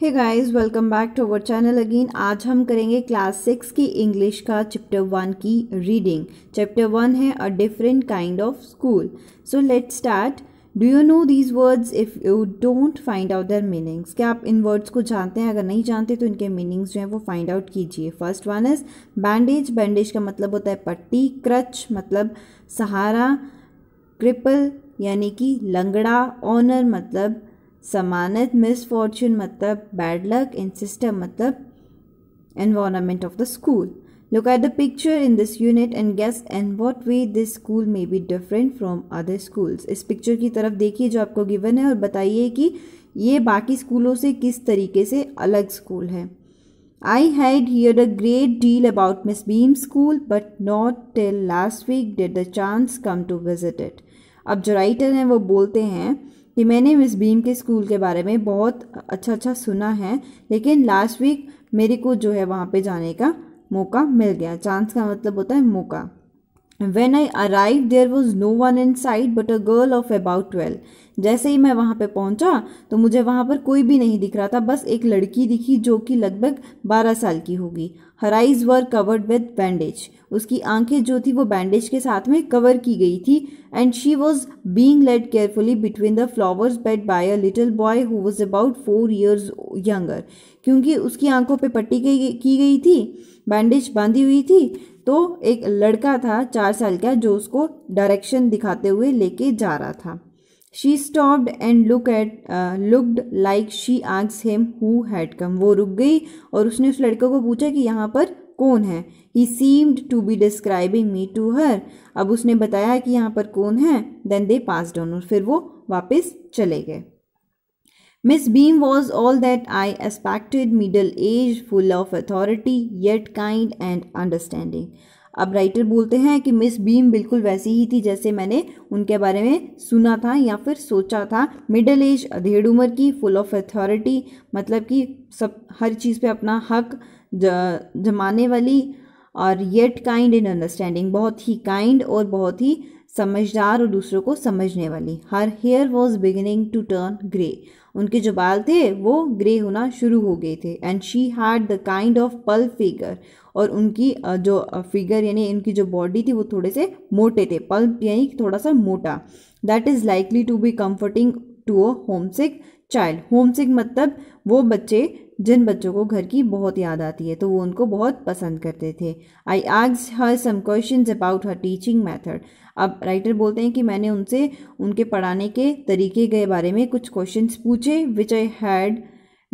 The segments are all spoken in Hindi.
Hey guys welcome back to our channel again आज हम करेंगे क्लास सिक्स की इंग्लिश का चैप्टर वन की रीडिंग चैप्टर वन है a different kind of school so let start do you know these words if you don't find out their meanings क्या आप इन वर्ड्स को जानते हैं अगर नहीं जानते तो इनके मीनिंग्स जो हैं वो फाइंड आउट कीजिए first one is bandage bandage का मतलब होता है पट्टी क्रच मतलब सहारा क्रिपल यानी कि लंगड़ा ऑनर मतलब सम्मानित मिस फॉर्चून मतलब बैड लक इन सिस्टम मतलब environment of the school look at the picture in this unit and guess and what way this school may be different from other schools इस पिक्चर की तरफ देखिए जो आपको गिवन है और बताइए कि ये बाकी स्कूलों से किस तरीके से अलग स्कूल है I had hear a great deal about Miss Beam school but not till last week did the chance come to visit it अब जो राइटर हैं वो बोलते हैं कि मैंने मिस बीम के स्कूल के बारे में बहुत अच्छा अच्छा सुना है लेकिन लास्ट वीक मेरे को जो है वहाँ पे जाने का मौका मिल गया चांस का मतलब होता है मौका when I arrive there was no one inside but a girl of about twelve जैसे ही मैं वहाँ पे पहुँचा तो मुझे वहाँ पर कोई भी नहीं दिख रहा था बस एक लड़की दिखी जो कि लगभग बारह साल की होगी her eyes were covered with bandage उसकी आंखें जो थी वो बैंडेज के साथ में कवर की गई थी and she was being led carefully between the flowers bed by a little boy who was about four years younger क्योंकि उसकी आंखों पर पट्टी की गई थी बैंडेज बांधी हुई थी तो एक लड़का था चार साल का जो उसको डायरेक्शन दिखाते हुए लेके जा रहा था she stopped and look at looked like she asks him who had come वो रुक गई और उसने उस लड़के को पूछा कि यहाँ पर कौन है he seemed to be describing me to her अब उसने बताया कि यहाँ पर कौन है देन दे पास डाउन और फिर वो वापस चले गए Miss Beam was all that I expected, middle aged, full of authority, yet kind and understanding. अब राइटर बोलते हैं कि मिस बीम बिल्कुल वैसी ही थी जैसे मैंने उनके बारे में सुना था या फिर सोचा था मिडल एज अधेड़ उम्र की फुल ऑफ अथॉरिटी मतलब कि सब हर चीज़ पे अपना हक जमाने वाली और येट काइंड इन अंडरस्टैंडिंग बहुत ही काइंड और बहुत ही समझदार और दूसरों को समझने वाली her hair was beginning to turn grey उनके जो बाल थे वो ग्रे होना शुरू हो गए थे and she had the kind of plump figure और उनकी जो फिगर यानी उनकी जो बॉडी थी वो थोड़े से मोटे थे पल्प यानी थोड़ा सा मोटा that is likely to be comforting to a homesick child homesick मतलब वो बच्चे जिन बच्चों को घर की बहुत याद आती है तो वो उनको बहुत पसंद करते थे आई आग्स her some question about her teaching method अब राइटर बोलते हैं कि मैंने उनसे उनके पढ़ाने के तरीके के बारे में कुछ क्वेश्चन पूछे which I had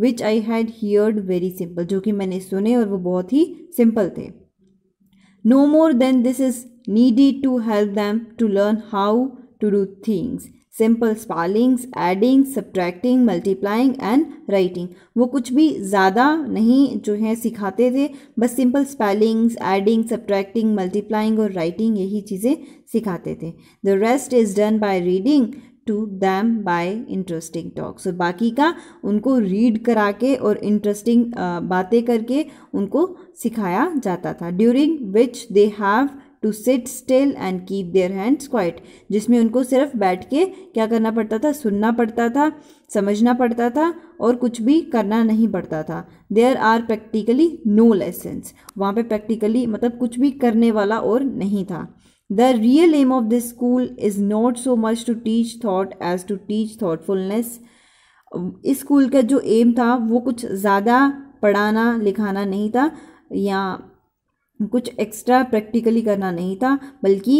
which I had heard very simple जो कि मैंने सुने और वो बहुत ही सिंपल थे no more than this is needy to help them to learn how to do things simple spellings adding subtracting multiplying and writing वो कुछ भी ज़्यादा नहीं जो है सिखाते थे बस simple spellings adding subtracting multiplying और राइटिंग यही चीज़ें सिखाते थे the rest is done by reading to them by interesting talks और बाकी का उनको रीड करा के और इंटरेस्टिंग बातें करके उनको सिखाया जाता था during which they have to sit still and keep their hands quiet जिसमें उनको सिर्फ बैठ के क्या करना पड़ता था सुनना पड़ता था समझना पड़ता था और कुछ भी करना नहीं पड़ता था there are practically no lessons वहाँ पे प्रैक्टिकली मतलब कुछ भी करने वाला और नहीं था the real aim of this school is not so much to teach thought as to teach thoughtfulness इस स्कूल का जो एम था वो कुछ ज़्यादा पढ़ाना लिखाना नहीं था या कुछ एक्स्ट्रा प्रैक्टिकली करना नहीं था बल्कि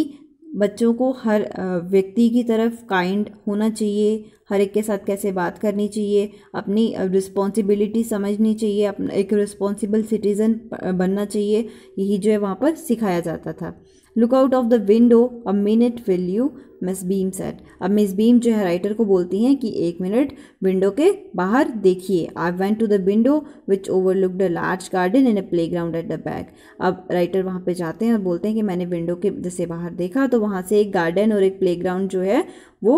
बच्चों को हर व्यक्ति की तरफ काइंड होना चाहिए हर एक के साथ कैसे बात करनी चाहिए अपनी रिस्पॉन्सिबिलिटी समझनी चाहिए अपना एक रिस्पॉन्सिबल सिटीज़न बनना चाहिए यही जो है वहाँ पर सिखाया जाता था look out of the window a minute will you Miss Beam said अब मिस बीम जो है राइटर को बोलती हैं कि एक मिनट विंडो के बाहर देखिए I went to the window which overlook the large garden in a playground at the back अब राइटर वहाँ पे जाते हैं और बोलते हैं कि मैंने विंडो के जैसे बाहर देखा तो वहाँ से एक गार्डन और एक प्ले ग्राउंड जो है वो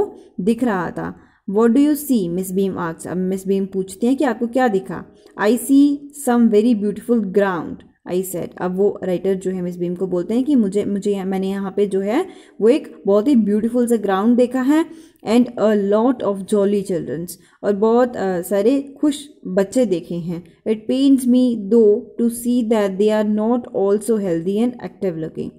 दिख रहा था what do you see Miss Beam आर्क्स अब मिस बीम पूछती हैं कि आपको क्या दिखा I see some very beautiful ground I said अब वो राइटर जो है मिस बीम को बोलते हैं कि मुझे मुझे मैंने यहाँ पे जो है वो एक बहुत ही ब्यूटीफुल सा ग्राउंड देखा है and a lot of jolly childrens और बहुत uh, सारे खुश बच्चे देखे हैं it pains me though to see that they are not also healthy and active looking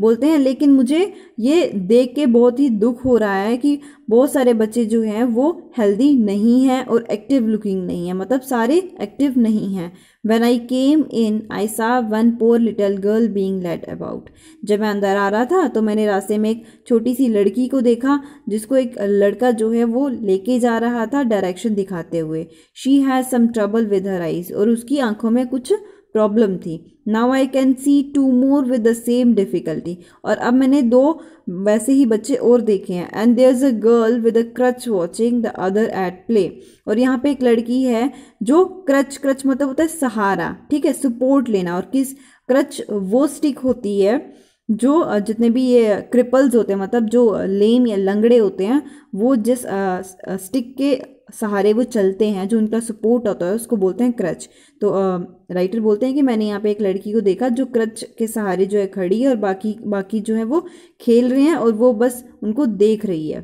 बोलते हैं लेकिन मुझे ये देख के बहुत ही दुख हो रहा है कि बहुत सारे बच्चे जो हैं वो हेल्दी नहीं हैं और एक्टिव लुकिंग नहीं है मतलब सारे एक्टिव नहीं हैं when I came in I saw one poor little girl being led about जब मैं अंदर आ रहा था तो मैंने रास्ते में एक छोटी सी लड़की को देखा जिसको एक लड़का जो है वो लेके जा रहा था डायरेक्शन दिखाते हुए she has some trouble with her eyes और उसकी आंखों में कुछ प्रॉब्लम थी now I can see two more with the same difficulty और अब मैंने दो वैसे ही बच्चे और देखे हैं and there is a girl with a crutch watching the other at play और यहाँ पे एक लड़की है जो क्रच क्रच मतलब होता है सहारा ठीक है सपोर्ट लेना और किस क्रच वो स्टिक होती है जो जितने भी ये क्रिपल्स होते हैं मतलब जो लेम या लंगड़े होते हैं वो जिस स्टिक के सहारे वो चलते हैं जो उनका सपोर्ट होता है उसको बोलते हैं क्रच तो राइटर बोलते हैं कि मैंने यहाँ पे एक लड़की को देखा जो क्रच के सहारे जो है खड़ी है और बाकी बाकी जो है वो खेल रहे हैं और वो बस उनको देख रही है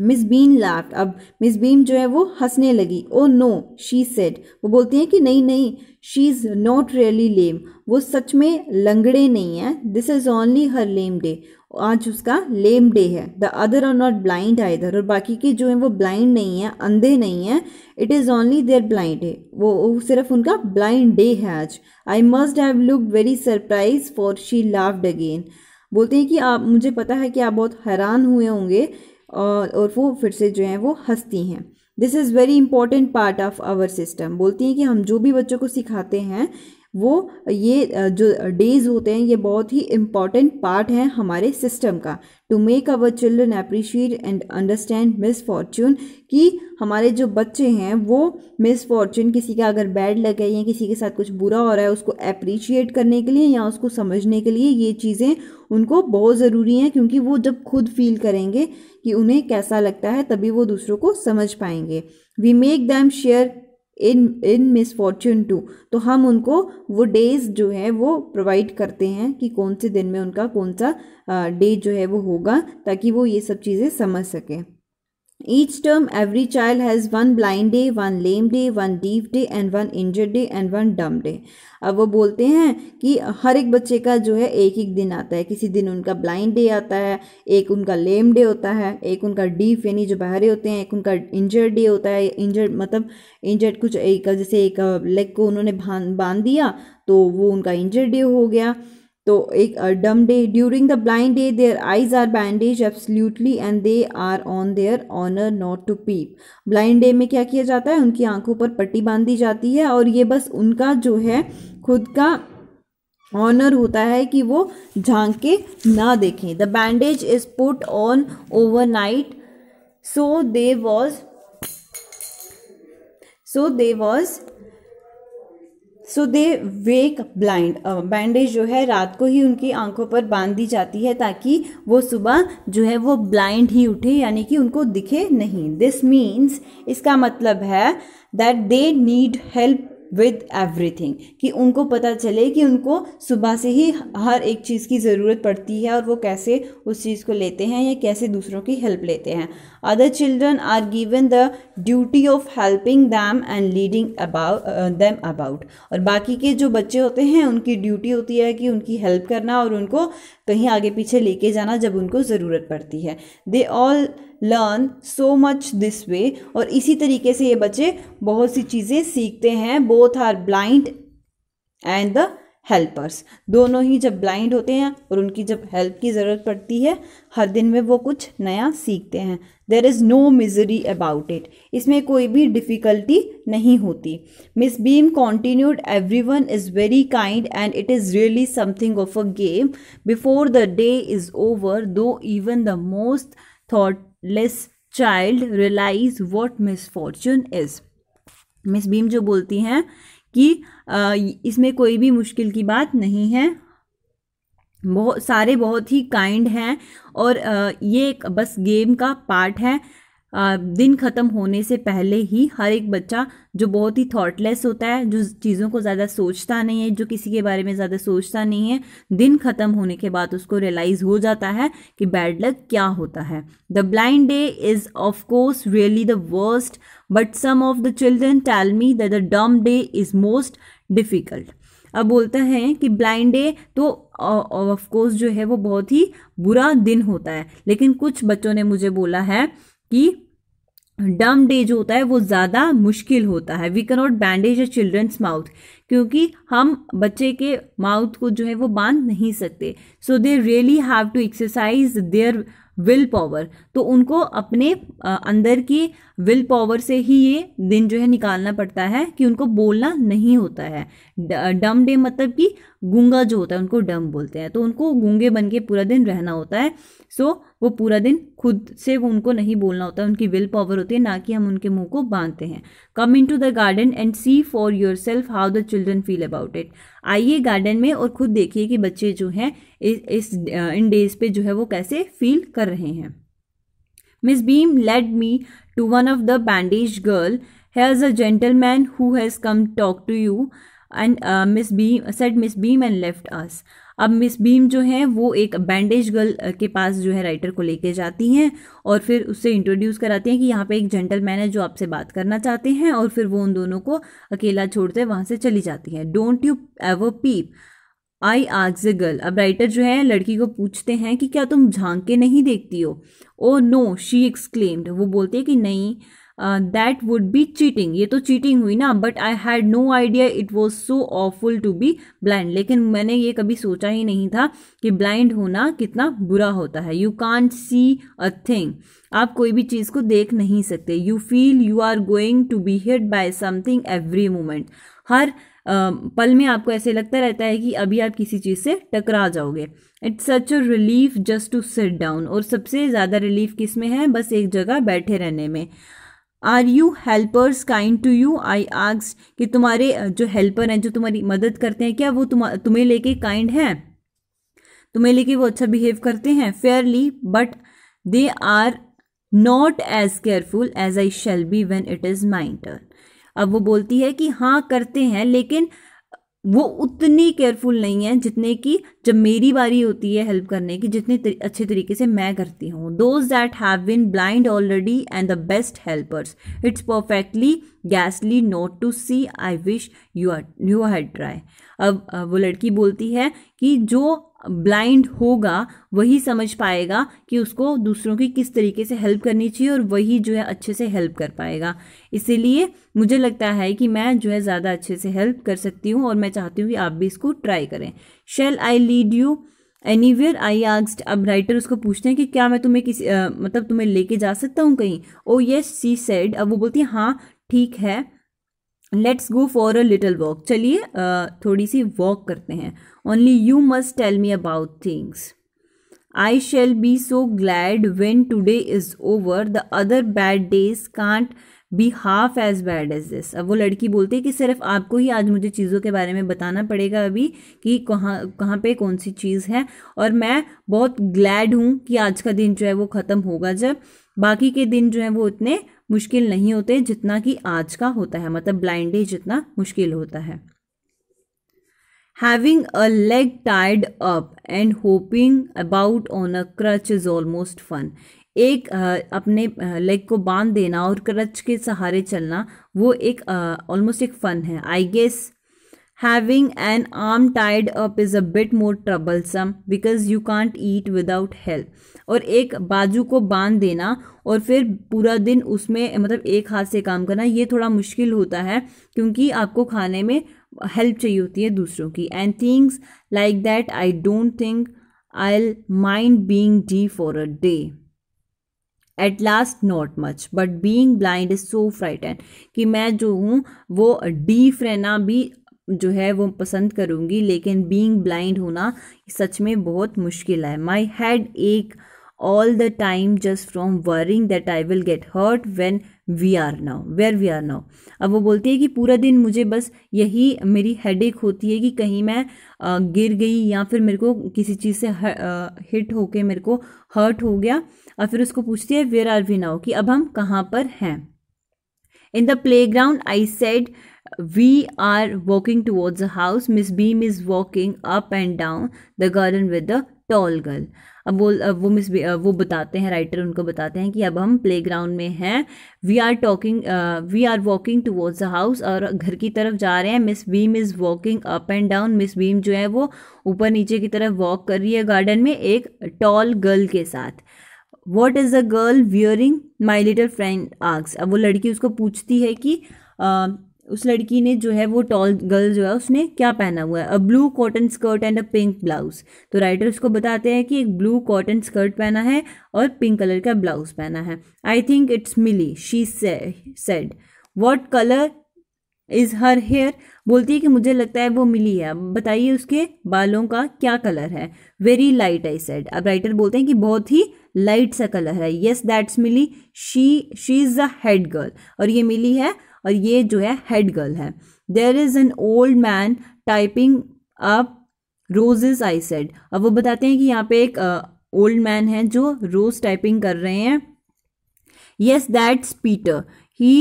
मिस बीन लाफ्ट अब मिस बीम जो है वो हंसने लगी ओ नो शी सेड वो बोलती हैं कि नहीं नहीं she is not really lame वो सच में लंगड़े नहीं है this is only her lame day आज उसका लेम डे है the other are not blind either और बाकी के जो हैं वो ब्लाइंड नहीं है अंधे नहीं हैं it is only their blind day वो सिर्फ उनका ब्लाइंड डे है आज I must have look very surprise for she laughed again बोलते हैं कि आप मुझे पता है कि आप बहुत हैरान हुए होंगे और, वो फिर से जो हैं वो हंसती हैं this is very important part of our system बोलती हैं कि हम जो भी बच्चों को सिखाते हैं वो ये जो डेज होते हैं ये बहुत ही इम्पॉर्टेंट पार्ट है हमारे सिस्टम का to make our children appreciate and understand misfortune कि हमारे जो बच्चे हैं वो मिस फॉर्चून किसी का अगर बैड लग गया या किसी के साथ कुछ बुरा हो रहा है उसको अप्रिशिएट करने के लिए या उसको समझने के लिए ये चीज़ें उनको बहुत ज़रूरी हैं क्योंकि वो जब खुद फील करेंगे कि उन्हें कैसा लगता है तभी वो दूसरों को समझ पाएंगे we make them share in in misfortune too तो हम उनको वो डेज जो है वो प्रोवाइड करते हैं कि कौन से दिन में उनका कौन सा डे जो है वो होगा ताकि वो ये सब चीज़ें समझ सकें Each term, every child has one blind day, one lame day, one deaf day and one injured day and one dumb day. अब वो बोलते हैं कि हर एक बच्चे का जो है एक एक दिन आता है किसी दिन उनका ब्लाइंड डे आता है एक उनका लेम डे होता है एक उनका डीफ यानी जो बहरे होते हैं एक उनका इंजर्ड डे होता है इंजर्ड मतलब इंजर्ड कुछ एक जैसे एक लेग uh, को उन्होंने बांध दिया तो वो उनका इंजर्ड डे हो गया तो एक dumb day during the blind day their eyes are bandage absolutely and they are on their honour not to peep blind day में क्या किया जाता है उनकी आंखों पर पट्टी बांध दी जाती है और ये बस उनका जो है खुद का ऑनर होता है कि वो झांक के ना देखें the bandage is put on overnight so they was so they was so they wake blind bandage जो है रात को ही उनकी आंखों पर बांध दी जाती है ताकि वो सुबह जो है वो ब्लाइंड ही उठे यानी कि उनको दिखे नहीं दिस मीन्स इसका मतलब है that they need help with everything कि उनको पता चले कि उनको सुबह से ही हर एक चीज़ की ज़रूरत पड़ती है और वो कैसे उस चीज़ को लेते हैं या कैसे दूसरों की हेल्प लेते हैं other children are given the duty of helping them and leading about them about और बाकी के जो बच्चे होते हैं उनकी ड्यूटी होती है कि उनकी हेल्प करना और उनको कहीं आगे पीछे लेके जाना जब उनको ज़रूरत पड़ती है they all learn so much this way और इसी तरीके से ये बच्चे बहुत सी चीज़ें सीखते हैं both are blind and the helpers दोनों ही जब ब्लाइंड होते हैं और उनकी जब हेल्प की ज़रूरत पड़ती है हर दिन में वो कुछ नया सीखते हैं there is no misery about it इसमें कोई भी डिफ़िकल्टी नहीं होती Miss Beam continued everyone is very kind and it is really something of a game before the day is over though even the most thoughtless child realize what misfortune is Miss Beam जो बोलती हैं कि इसमें कोई भी मुश्किल की बात नहीं है बहुत सारे बहुत ही काइंड हैं और ये एक बस गेम का पार्ट है दिन ख़त्म होने से पहले ही हर एक बच्चा जो बहुत ही थॉटलेस होता है जो चीज़ों को ज़्यादा सोचता नहीं है जो किसी के बारे में ज़्यादा सोचता नहीं है दिन ख़त्म होने के बाद उसको रियलाइज़ हो जाता है कि बैड लक क्या होता है the blind day is of course really the worst but some of the children tell me that the dumb day is most difficult अब बोलते हैं कि ब्लाइंड डे तो ऑफ कोर्स जो है वो बहुत ही बुरा दिन होता है लेकिन कुछ बच्चों ने मुझे बोला है कि डम डे जो होता है वो ज़्यादा मुश्किल होता है we cannot bandage a children's mouth क्योंकि हम बच्चे के माउथ को जो है वो बांध नहीं सकते so they really have to exercise their will power तो उनको अपने अंदर की विल पावर से ही ये दिन जो है निकालना पड़ता है कि उनको बोलना नहीं होता है डम डे मतलब कि गूंगा जो होता है उनको डम बोलते हैं तो उनको गूंगे बन के पूरा दिन रहना होता है सो so, वो पूरा दिन खुद से वो उनको नहीं बोलना होता है उनकी विल पावर होती है ना कि हम उनके मुंह को बांधते हैं come into the garden and see for yourself how the children feel about it आइए गार्डन में और खुद देखिए कि बच्चे जो हैं इस, इन डेज uh, पे जो है वो कैसे फील कर रहे हैं Miss Beam led me to one of the bandage girl has a gentleman who has come talk to you and Miss Beam said Miss Beam and left us अब मिस बीम जो है वो एक बैंडेज गर्ल के पास जो है राइटर को लेके जाती हैं और फिर उससे इंट्रोड्यूस कराती हैं कि यहाँ पे एक जेंटलमैन है जो आपसे बात करना चाहते हैं और फिर वो उन दोनों को अकेला छोड़ते वहाँ से चली जाती हैं don't you ever peep I आग द गर्ल अब राइटर जो है लड़की को पूछते हैं कि क्या तुम झांक के नहीं देखती हो ओ नो शी एक्सक्लेम्ड वो बोलते हैं कि नहीं दैट वुड बी चीटिंग ये तो चीटिंग हुई ना but I had no idea it was so awful to be blind लेकिन मैंने ये कभी सोचा ही नहीं था कि ब्लाइंड होना कितना बुरा होता है you can't see a thing आप कोई भी चीज़ को देख नहीं सकते you feel you are going to be hit by something every moment हर uh, पल में आपको ऐसे लगता रहता है कि अभी आप किसी चीज़ से टकरा जाओगे it's such a relief just to sit down और सबसे ज़्यादा रिलीफ किस में है बस एक जगह बैठे रहने में are you helpers kind to you I आग्स कि तुम्हारे जो हेल्पर हैं जो तुम्हारी मदद करते हैं क्या वो तुम तुम्हें लेके काइंड हैं तुम्हें लेके वो अच्छा बिहेव करते हैं fairly but they are not as careful as I shall be when it is mind turn अब वो बोलती है कि हाँ करते हैं लेकिन वो उतनी केयरफुल नहीं है जितने की जब मेरी बारी होती है हेल्प करने की जितने तर, अच्छे तरीके से मैं करती हूँ those that have been blind already and the best helpers it's perfectly गैसली not to see I wish you are you had try अब वो लड़की बोलती है कि जो ब्लाइंड होगा वही समझ पाएगा कि उसको दूसरों की किस तरीके से हेल्प करनी चाहिए और वही जो है अच्छे से हेल्प कर पाएगा इसीलिए मुझे लगता है कि मैं जो है ज़्यादा अच्छे से हेल्प कर सकती हूँ और मैं चाहती हूँ कि आप भी इसको ट्राई करें shall I lead you anywhere I आग्स्ट अब राइटर उसको पूछते हैं कि क्या मैं तुम्हें किसी मतलब तुम्हें लेके जा सकता हूँ कहीं ओ येस सी सेड अब वो बोलती है हाँ ठीक है let's go for a little walk चलिए थोड़ी सी वॉक करते हैं only you must tell me about things I shall be so glad when today is over the other bad days can't be half as bad as this अब वो लड़की बोलती है कि सिर्फ आपको ही आज मुझे चीज़ों के बारे में बताना पड़ेगा अभी कि कहाँ कहाँ पर कौन सी चीज़ है और मैं बहुत ग्लैड हूँ कि आज का दिन जो है वो ख़त्म होगा जब बाकी के दिन जो है वो इतने मुश्किल नहीं होते जितना कि आज का होता है मतलब ब्लाइंड जितना मुश्किल होता है having a leg tied up and hopping about on a crutch is almost fun एक अपने लेग को बांध देना और क्रच के सहारे चलना वो एक ऑलमोस्ट एक फ़न है I guess having an arm tied up is a bit more troublesome because you can't eat without help और एक बाजू को बांध देना और फिर पूरा दिन उसमें मतलब एक हाथ से काम करना ये थोड़ा मुश्किल होता है क्योंकि आपको खाने में हेल्प चाहिए होती है दूसरों की and things like that I don't think I mind being D for a day at last not much but being blind is so and कि मैं जो हूँ वो डीफ रहना भी जो है वो पसंद करूँगी लेकिन बीइंग ब्लाइंड होना सच में बहुत मुश्किल है my head ache all the time just from worrying that I will get hurt when we are now where we are now अब वो बोलती है कि पूरा दिन मुझे बस यही मेरी हेड होती है कि कहीं मैं गिर गई या फिर मेरे को किसी चीज़ से हिट होके मेरे को हर्ट हो गया और फिर उसको पूछती है वेयर आर वी नाउ कि अब हम कहाँ पर हैं in the playground I said we are walking towards the house miss beam is walking up and down the garden with the tall girl अब वो अब वो मिस वो बताते हैं राइटर उनको बताते हैं कि अब हम प्ले ग्राउंड में हैं we are talking we are walking towards the house और घर की तरफ जा रहे हैं Miss Beam is walking up and down Miss Beam जो है वो ऊपर नीचे की तरफ वॉक कर रही है गार्डन में एक टॉल गर्ल के साथ what is the girl wearing my little friend आग्स अब वो लड़की उसको पूछती है कि uh, उस लड़की ने जो है वो टॉल गर्ल जो है उसने क्या पहना हुआ है a blue cotton skirt and a pink blouse तो राइटर उसको बताते हैं कि एक ब्लू कॉटन स्कर्ट पहना है और पिंक कलर का ब्लाउज पहना है I think it's Milly she said what colour is her hair बोलती है कि मुझे लगता है वो मिली है बताइए उसके बालों का क्या कलर है वेरी लाइट आई सेड अब राइटर बोलते हैं कि बहुत ही लाइट सा कलर है yes that's Milly she she is a head girl और ये मिली है और ये जो है हेड गर्ल है there is an old man typing up roses I said अब वो बताते हैं कि यहाँ पे एक ओल्ड uh, मैन है जो रोज टाइपिंग कर रहे हैं yes that's Peter he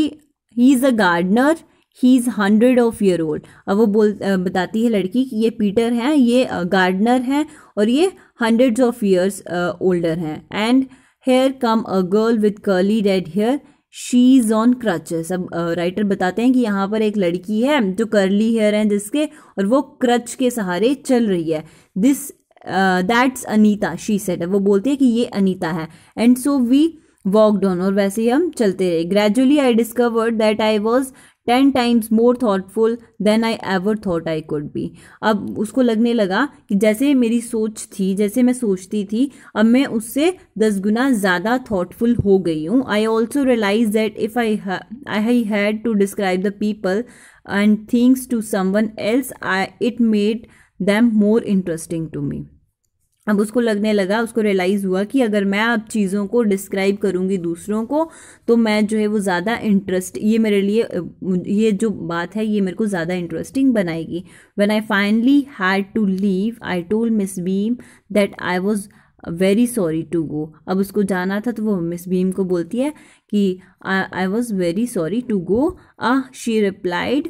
he is a gardener he is hundred of year old अब वो बोल बताती है लड़की कि ये पीटर है ये गार्डनर है और ये हंड्रेड ऑफ ईयर्स ओल्डर हैं and here come a girl with curly red hair she is on crutches अब राइटर बताते हैं कि यहाँ पर एक लड़की है जो करली हेयर है जिसके और वो क्रच के सहारे चल रही है this that's Anita she said वो बोलती है कि ये अनीता है and so we walk down और वैसे ही हम चलते रहे gradually I discovered that I was ten times more thoughtful than I ever thought I could be अब उसको लगने लगा कि जैसे मेरी सोच थी जैसे मैं सोचती थी अब मैं उससे दस गुना ज़्यादा थाटफुल हो गई हूँ I also realise that if I I had to describe the people and things to someone else I it made them more interesting to me अब उसको लगने लगा उसको रियलाइज़ हुआ कि अगर मैं अब चीज़ों को डिस्क्राइब करूँगी दूसरों को तो मैं जो है वो ज़्यादा इंटरेस्ट ये मेरे लिए ये जो बात है ये मेरे को ज़्यादा इंटरेस्टिंग बनाएगी when I finally had to leave I told Miss Beam that I was very sorry to go अब उसको जाना था तो वो मिस भीम को बोलती है कि I was very sorry to go ah she replied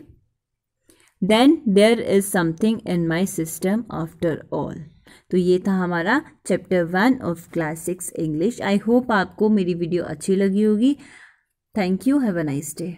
then there is something in my system after all तो ये था हमारा chapter one of class six English I hope आपको मेरी वीडियो अच्छी लगी होगी thank you have a nice day